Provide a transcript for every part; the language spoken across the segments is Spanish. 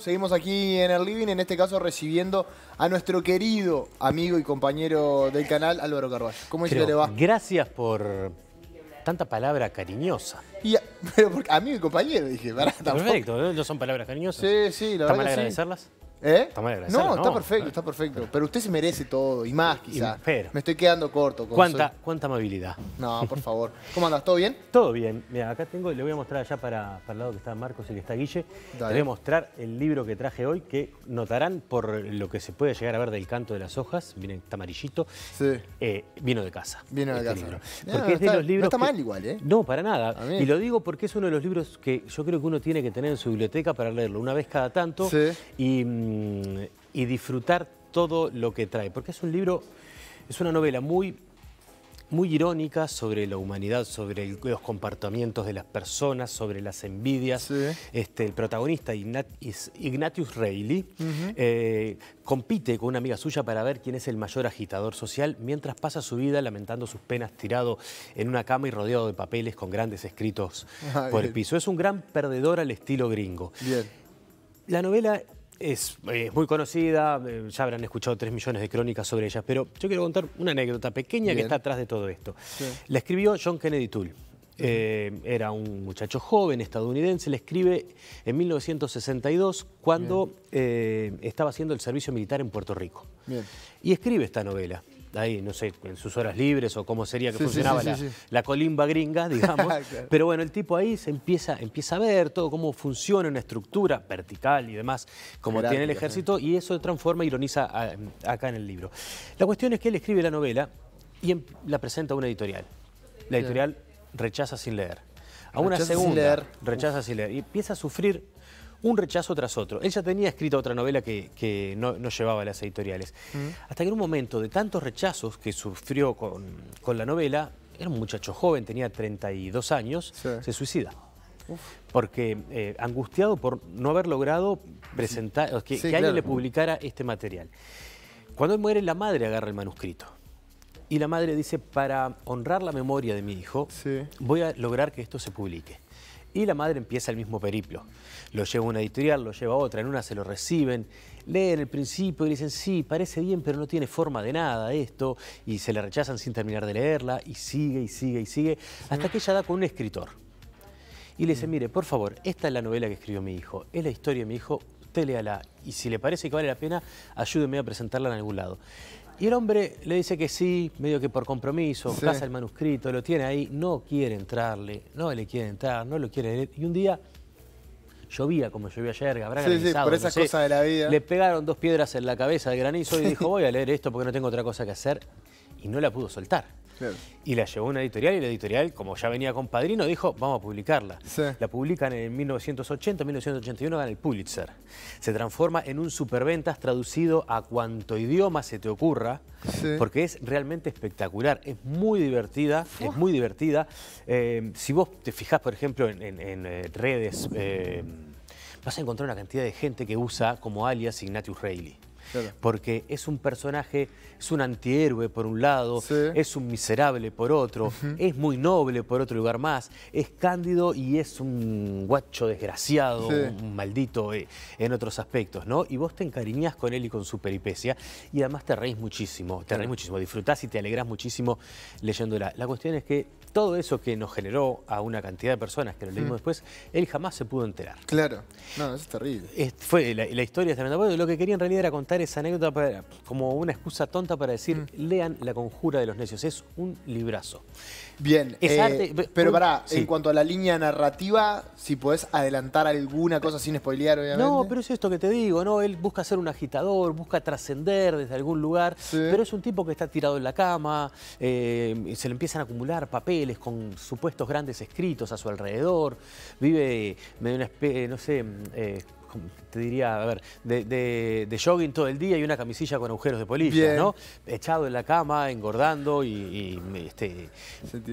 Seguimos aquí en el living, en este caso recibiendo a nuestro querido amigo y compañero del canal, Álvaro Carballo. ¿Cómo que le va? Gracias por tanta palabra cariñosa. Y pero porque, amigo y compañero, dije. Para, Perfecto, ¿no? son palabras cariñosas? Sí, sí, la ¿Está verdad mal agradecerlas? ¿Eh? no, está perfecto, está perfecto. Pero usted se merece todo y más quizás. Pero, Me estoy quedando corto. ¿Cuánta, ¿Cuánta amabilidad? No, por favor. ¿Cómo andas? ¿Todo bien? Todo bien. Mira, acá tengo, le voy a mostrar allá para, el lado que está Marcos y que está Guille. Dale. Le voy a mostrar el libro que traje hoy que notarán por lo que se puede llegar a ver del canto de las hojas. Viene, está amarillito. Sí. Eh, vino de casa. Vino de este casa. No, porque los libros. está mal igual, ¿eh? No, para nada. Y lo digo porque es uno de los libros que yo creo que uno tiene que tener en su biblioteca para leerlo una vez cada tanto. Sí. Y mm, Mm, y disfrutar todo lo que trae, porque es un libro, es una novela muy, muy irónica sobre la humanidad, sobre los comportamientos de las personas, sobre las envidias. Este, el protagonista, Ignatius Reilly, eh, compite con una amiga suya para ver quién es el mayor agitador social, mientras pasa su vida lamentando sus penas tirado en una cama y rodeado de papeles con grandes escritos ah, por el piso. Es un gran perdedor al estilo gringo. La novela es, eh, muy conocida, eh, ya habrán escuchado tres millones de crónicas sobre ella, pero yo quiero contar una anécdota pequeña que está atrás de todo esto. La escribió John Kennedy Toole. Eh, era un muchacho joven estadounidense, le escribe en 1962 cuando estaba haciendo el servicio militar en Puerto Rico. Y escribe esta novela ahí, no sé, en sus horas libres o cómo sería que funcionaba la, colimba gringa, digamos. Pero bueno, el tipo ahí se empieza, empieza a ver todo cómo funciona una estructura vertical y demás, como tiene el ejército, y eso transforma, ironiza acá en el libro. La cuestión es que él escribe la novela y em, la presenta a una editorial. La editorial rechaza sin leer. A una segunda, rechaza sin leer. Y empieza a sufrir un rechazo tras otro. Él ya tenía escrita otra novela que, no, llevaba a las editoriales. Mm. Hasta que en un momento de tantos rechazos que sufrió con, la novela, era un muchacho joven, tenía 32 años, se suicida. Porque eh, angustiado por no haber logrado presentar, que, alguien le publicara este material. Cuando él muere, la madre agarra el manuscrito. Y la madre dice, para honrar la memoria de mi hijo, voy a lograr que esto se publique. Y la madre empieza el mismo periplo. Lo lleva a una editorial, lo lleva a otra, en una se lo reciben, leen el principio y dicen, sí, parece bien, pero no tiene forma de nada esto, y se le rechazan sin terminar de leerla, y sigue, y sigue, y sigue, hasta que ella da con un escritor. Y le dice, mire, por favor, esta es la novela que escribió mi hijo, es la historia de mi hijo, usted léala, y si le parece que vale la pena, ayúdeme a presentarla en algún lado. Y el hombre le dice que sí, medio que por compromiso, pasa el manuscrito, lo tiene ahí, no quiere entrarle, no le quiere entrar, no lo quiere leer. Y un día llovía como llovía ayer, habrá por esa de la vida. Le pegaron dos piedras en la cabeza de granizo y dijo, voy a leer esto porque no tengo otra cosa que hacer y no la pudo soltar. Y la llevó a una editorial y la editorial, como ya venía con Padrino, dijo, vamos a publicarla. La publican en 1980, 1981 gana el Pulitzer. Se transforma en un superventas traducido a cuanto idioma se te ocurra, porque es realmente espectacular, es muy divertida, es muy divertida. Eh, si vos te fijás, por ejemplo, en, eh, redes, eh, vas a encontrar una cantidad de gente que usa como alias Ignatius Reilly. Porque es un personaje, es un antihéroe por un lado, es un miserable por otro, es muy noble por otro lugar más, es cándido y es un guacho desgraciado, un maldito eh, en otros aspectos, ¿no? Y vos te encariñás con él y con su peripecia y además te reís muchísimo, te reís muchísimo, disfrutás y te alegrás muchísimo leyéndola. La cuestión es que todo eso que nos generó a una cantidad de personas que lo leímos después, él jamás se pudo enterar. Claro, no, eso es terrible. fue, la, historia es tremenda. Bueno, lo que quería en realidad era contar esa anécdota como una excusa tonta para decir, mm. lean La Conjura de los Necios, es un librazo. Bien, eh, pero pará, en cuanto a la línea narrativa, si podés adelantar alguna cosa sin spoilear, obviamente. No, pero es esto que te digo, ¿no? Él busca ser un agitador, busca trascender desde algún lugar, pero es un tipo que está tirado en la cama, eh, se le empiezan a acumular papeles con supuestos grandes escritos a su alrededor, vive, medio una especie, no sé... Eh, te diría, a ver, de, jogging todo el día y una camisilla con agujeros de polilla, ¿no? Echado en la cama, engordando y, este,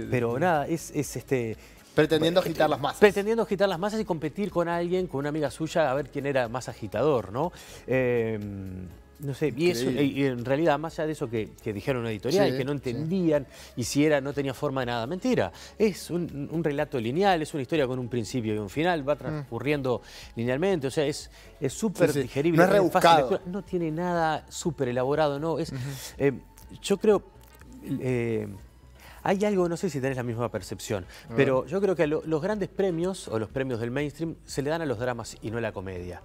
pero nada, es, este... Pretendiendo eh, agitar las masas. Pretendiendo agitar las masas y competir con alguien, con una amiga suya, a ver quién era más agitador, ¿no? Eh, no sé, y, en realidad, más allá de eso que, dijeron una editorial, y que no entendían y si era, no tenía forma de nada. Mentira, es un, relato lineal, es una historia con un principio y un final, va mm. transcurriendo linealmente, o sea, es súper es digerible. No es fácil no tiene nada súper elaborado, no. Es, eh, yo creo... Eh, hay algo, no sé si tenés la misma percepción, pero yo creo que los grandes premios o los premios del mainstream se le dan a los dramas y no a la comedia.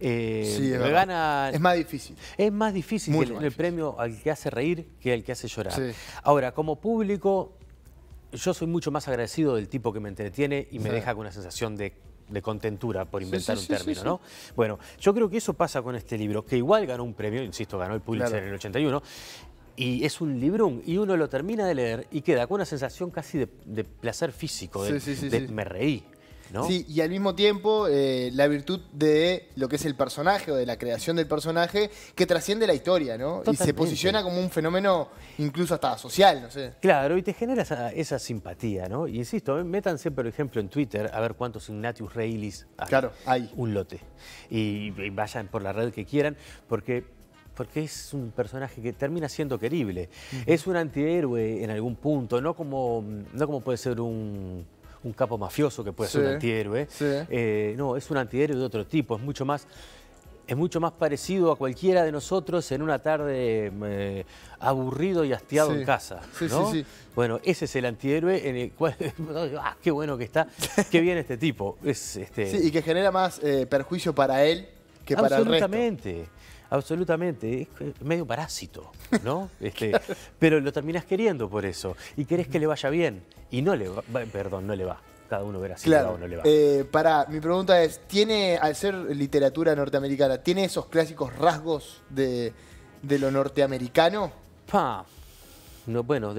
Eh, sí, es, gana... es más difícil. Es más difícil el, premio al que hace reír que al que hace llorar. Ahora, como público, yo soy mucho más agradecido del tipo que me entretiene y me deja con una sensación de contentura, por inventar un término, ¿no? Bueno, yo creo que eso pasa con este libro, que igual ganó un premio, insisto, ganó el Pulitzer en el 81, y es un librón, y uno lo termina de leer y queda con una sensación casi de, placer físico, de, sí, me reí. ¿no? Sí, y al mismo tiempo eh, la virtud de lo que es el personaje o de la creación del personaje que trasciende la historia, ¿no? Y se posiciona como un fenómeno incluso hasta social, no sé. Claro, y te genera esa, simpatía, ¿no? Y insisto, eh, métanse, por ejemplo, en Twitter a ver cuántos Ignatius Reilis hay. Claro, hay. Un lote. y vayan por la red que quieran, porque porque es un personaje que termina siendo querible. Es un antihéroe en algún punto, no como, no como puede ser un, un capo mafioso que puede ser un antihéroe. Eh, no, es un antihéroe de otro tipo, es mucho más... Es mucho más parecido a cualquiera de nosotros en una tarde eh, aburrido y hastiado en casa. Bueno, ese es el antihéroe en el cual. ah, qué bueno que está, qué bien este tipo. Este sí, y que genera más eh, perjuicio para él que para el resto. Absolutamente. Absolutamente, es medio parásito, ¿no? Este, pero lo terminas queriendo por eso y querés que le vaya bien y no le va, perdón, no le va. Cada uno verá si le va le va. Eh, para, mi pregunta es, ¿tiene, al ser literatura norteamericana, ¿tiene esos clásicos rasgos de, lo norteamericano? no, bueno,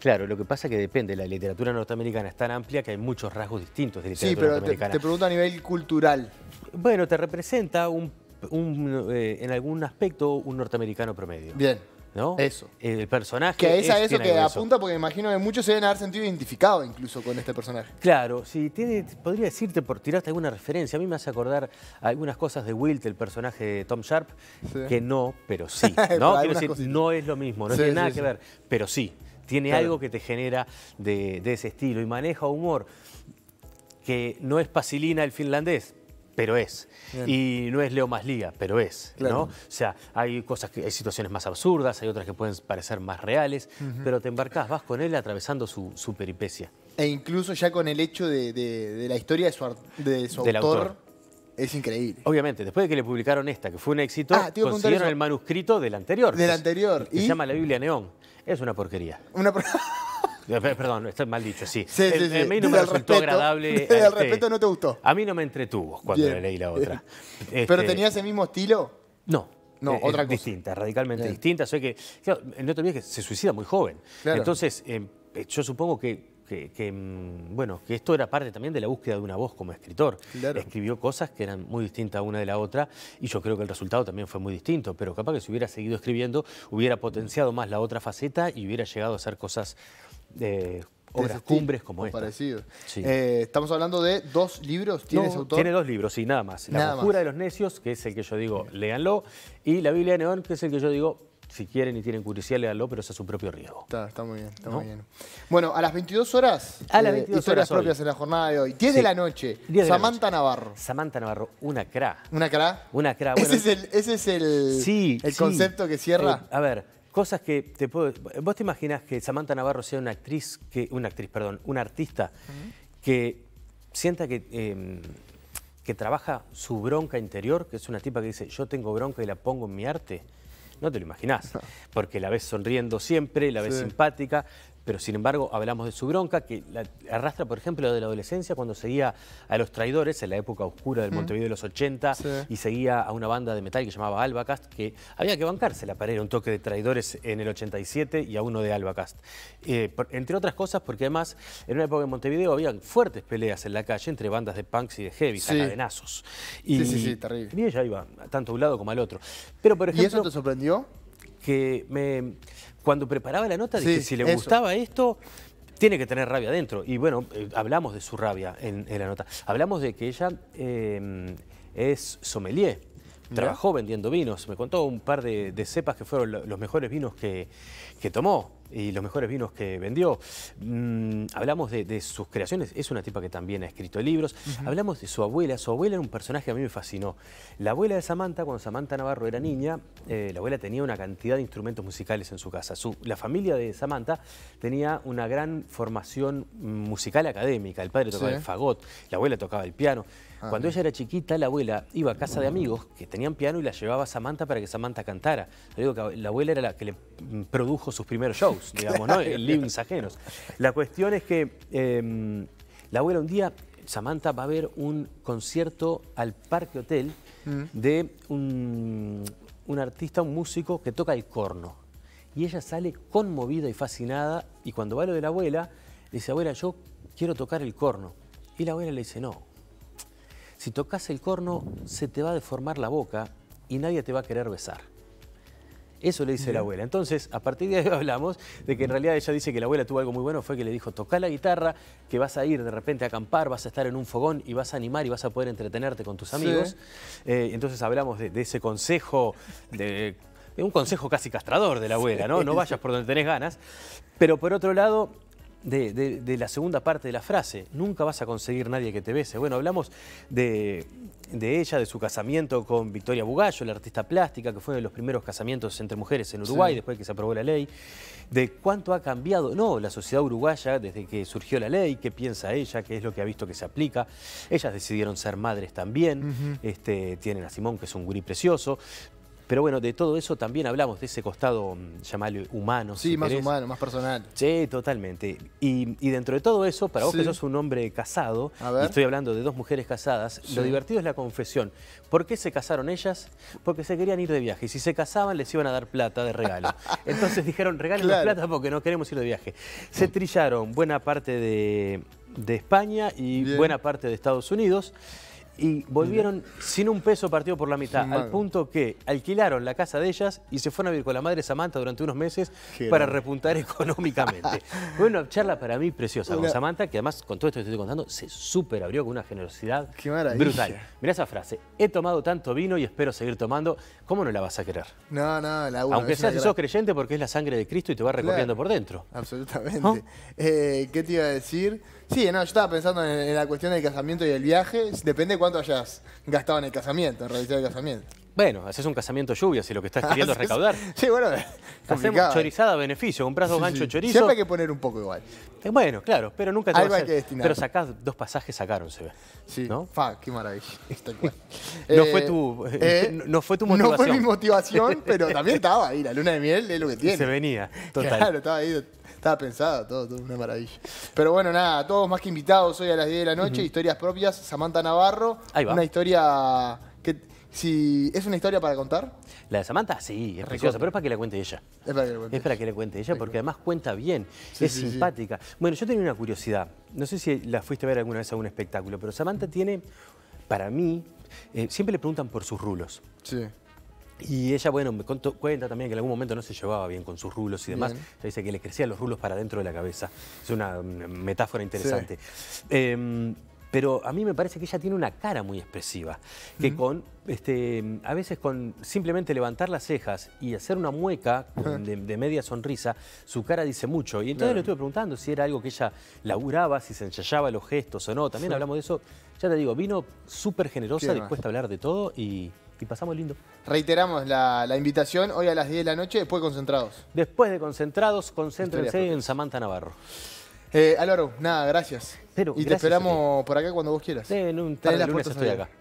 claro, lo que pasa es que depende. La literatura norteamericana es tan amplia que hay muchos rasgos distintos de literatura sí, pero Te, te pregunto a nivel cultural. Bueno, te representa un eh, en algún aspecto un norteamericano promedio. Bien. ¿No? Eso. El personaje. Que es, a eso que apunta, porque imagino que muchos se deben haber sentido identificados incluso con este personaje. Claro, si tiene, podría decirte por tirarte alguna referencia. A mí me hace acordar algunas cosas de Wilt, el personaje de Tom Sharp, que no, pero sí. ¿no? Quiero decir, no es lo mismo, no tiene nada que ver, pero sí. Tiene algo que te genera de ese estilo y maneja humor que no es Pasilina el finlandés, pero es. Y no es Leo más Liga, pero es. ¿no? O sea, hay cosas que, hay situaciones más absurdas, hay otras que pueden parecer más reales, pero te embarcás, vas con él atravesando su, su, peripecia. E incluso ya con el hecho de, la historia de su, de su autor, Es increíble. Obviamente, después de que le publicaron esta, que fue un éxito, ah, consiguieron el manuscrito del anterior. Del anterior. ¿Y? Se llama la Biblia Neón. Es una porquería. Una porquería. Perdón, está mal dicho, sí. a mí no me agradable. Este, no te gustó. A mí no me entretuvo cuando leí la otra. ¿Pero tenía ese mismo estilo? No. No, otra cosa. Distinta, radicalmente distinta. Soy que, claro, no te olvides que se suicida muy joven. Entonces, em, eh, yo supongo que em, bueno, que esto era parte también de la búsqueda de una voz como escritor. Escribió cosas que eran muy distintas una de la otra y yo creo que el resultado también fue muy distinto, pero capaz que si hubiera seguido escribiendo hubiera potenciado más la otra faceta y hubiera llegado a hacer cosas obras cumbres como esta. Parecido. Eh, estamos hablando de dos libros, Tiene dos libros, sí, nada más. la locura de los Necios, que es el que yo digo, léanlo, y La Biblia de Neón, que es el que yo digo, si quieren y tienen curiosidad, léanlo, pero es a su propio riesgo. Está, muy bien, está muy bien. Bueno, a las 22 horas, a las 22 eh, horas propias en la jornada de hoy. 10 de la noche, Samantha Navarro. Samantha Navarro, una cra. ¿Una cra? Una cra. ese es el, el concepto que cierra. Eh, a ver, cosas que te puedo... ¿Vos te imaginas que Samantha Navarro sea una actriz, que, una actriz, perdón, una artista que sienta que, em, que trabaja su bronca interior, que es una tipa que dice, yo tengo bronca y la pongo en mi arte? No te lo imaginás, porque la ves sonriendo siempre, la ves simpática, pero sin embargo hablamos de su bronca, que arrastra, por ejemplo, de la adolescencia cuando seguía a los traidores en la época oscura del mm. Montevideo de los 80 y seguía a una banda de metal que llamaba Albacast, que había que bancarse la pared un toque de traidores en el 87 y a uno de Albacast. Eh, entre otras cosas, porque además en una época en Montevideo habían fuertes peleas en la calle entre bandas de punks y de heavy, sí. sí, sí, sí, terrible. Y ella iba tanto a un lado como al otro. Pero, por ejemplo, ¿Y eso te sorprendió? Que me cuando preparaba la nota dije, si le gustaba esto, tiene que tener rabia dentro. Y bueno, eh, hablamos de su rabia en, la nota. Hablamos de que ella eh, es sommelier, trabajó vendiendo vinos. Me contó un par de, cepas que fueron los mejores vinos que, que tomó y los mejores vinos que vendió. Mm, hablamos de, sus creaciones, es una tipa que también ha escrito libros. Hablamos de su abuela, su abuela era un personaje que a mí me fascinó. La abuela de Samantha, cuando Samantha Navarro era niña, eh, la abuela tenía una cantidad de instrumentos musicales en su casa. la familia de Samantha tenía una gran formación musical académica. El padre tocaba el fagot, la abuela tocaba el piano. Ah, cuando ella era chiquita, la abuela iba a casa de amigos que tenían piano y la llevaba a Samantha para que Samantha cantara. Le digo que la abuela era la que le produjo sus primeros shows, digamos, ¿no? Livings ajenos. La cuestión es que em, la abuela un día, Samantha va a ver un concierto al Parque Hotel mm. de un, artista, un músico que toca el corno. Y ella sale conmovida y fascinada y cuando va lo de la abuela, dice, abuela, yo quiero tocar el corno. Y la abuela le dice, no, si tocas el corno, se te va a deformar la boca y nadie te va a querer besar. Eso le dice la abuela. Entonces, a partir de ahí hablamos de que en realidad ella dice que la abuela tuvo algo muy bueno, fue que le dijo, toca la guitarra, que vas a ir de repente a acampar, vas a estar en un fogón y vas a animar y vas a poder entretenerte con tus amigos. Eh, entonces hablamos de, ese consejo, de, un consejo casi castrador de la abuela, ¿no? No vayas por donde tenés ganas. Pero por otro lado, de, la segunda parte de la frase, nunca vas a conseguir nadie que te bese. Bueno, hablamos de, ella, de su casamiento con Victoria Bugallo, la artista plástica, que fue uno de los primeros casamientos entre mujeres en Uruguay, después de que se aprobó la ley, de cuánto ha cambiado, no, la sociedad uruguaya desde que surgió la ley, qué piensa ella, qué es lo que ha visto que se aplica. Ellas decidieron ser madres también, este, tienen a Simón, que es un gurí precioso, pero bueno, de todo eso también hablamos, de ese costado, mm, llamarlo humano. Sí, más humano, más personal. Sí, totalmente. Y, dentro de todo eso, para vos que sos un hombre casado, y estoy hablando de dos mujeres casadas, lo divertido es la confesión. ¿Por qué se casaron ellas? Porque se querían ir de viaje. Y si se casaban, les iban a dar plata de regalo. Entonces dijeron, regalen claro. plata porque no queremos ir de viaje. Se trillaron buena parte de, España y buena parte de Estados Unidos y volvieron sin un peso partido por la mitad, al punto que alquilaron la casa de ellas y se fueron a vivir con la madre Samantha durante unos meses para repuntar económicamente. bueno, charla para mí preciosa con Samantha, que además con todo esto que estoy contando se superabrió con una generosidad brutal. mira esa frase, he tomado tanto vino y espero seguir tomando, ¿cómo no la vas a querer? No, no, la una, Aunque seas si creyente porque es la sangre de Cristo y te va recorriendo por dentro. Absolutamente. Eh, ¿Qué te iba a decir? Sí, no, yo estaba pensando en, la cuestión del casamiento y el viaje. Depende cuánto hayas gastado en el casamiento, en realizar el casamiento. Bueno, haces un casamiento lluvia si lo que estás queriendo es recaudar. Sí, bueno, Hacemos chorizada a beneficio, compras dos ganchos chorizo. Siempre hay que poner un poco igual. Eh, bueno, claro, pero nunca te Algo que destinar. Pero sacás dos pasajes, sacaron, se ve. Sí, ¿no? Fa, qué maravilla. no, fue tu, no, fue tu motivación. No fue mi motivación, pero también estaba ahí. La luna de miel es lo que tiene. Se venía, total. Claro, estaba ahí, estaba pensado, todo, todo una maravilla. Pero bueno, nada, todos más que invitados hoy a las 10 de la noche, historias propias. Samantha Navarro, ahí va. una historia si es una historia para contar. La de Samantha, sí, es preciosa, pero es para que la cuente ella. Es para que la cuente. ella, porque además cuenta bien, es simpática. Bueno, yo tenía una curiosidad. No sé si la fuiste a ver alguna vez a un espectáculo, pero Samantha tiene, para mí, eh, siempre le preguntan por sus rulos. Sí. Y ella, bueno, me cuenta también que en algún momento no se llevaba bien con sus rulos y demás. dice que le crecían los rulos para dentro de la cabeza. Es una metáfora interesante. Em, pero a mí me parece que ella tiene una cara muy expresiva, que con, este, a veces con simplemente levantar las cejas y hacer una mueca de, media sonrisa, su cara dice mucho. Y entonces le estuve preguntando si era algo que ella laburaba, si se ensayaba los gestos o no. También hablamos de eso. Ya te digo, vino súper generosa, dispuesta a hablar de todo y, pasamos lindo. Reiteramos la, invitación hoy a las 10 de la noche, después Concentrados. Después de Concentrados, concéntrense en Samantha Navarro. Eh, Álvaro, nada, gracias. Pero, y te esperamos por acá cuando vos quieras. en un estoy acá.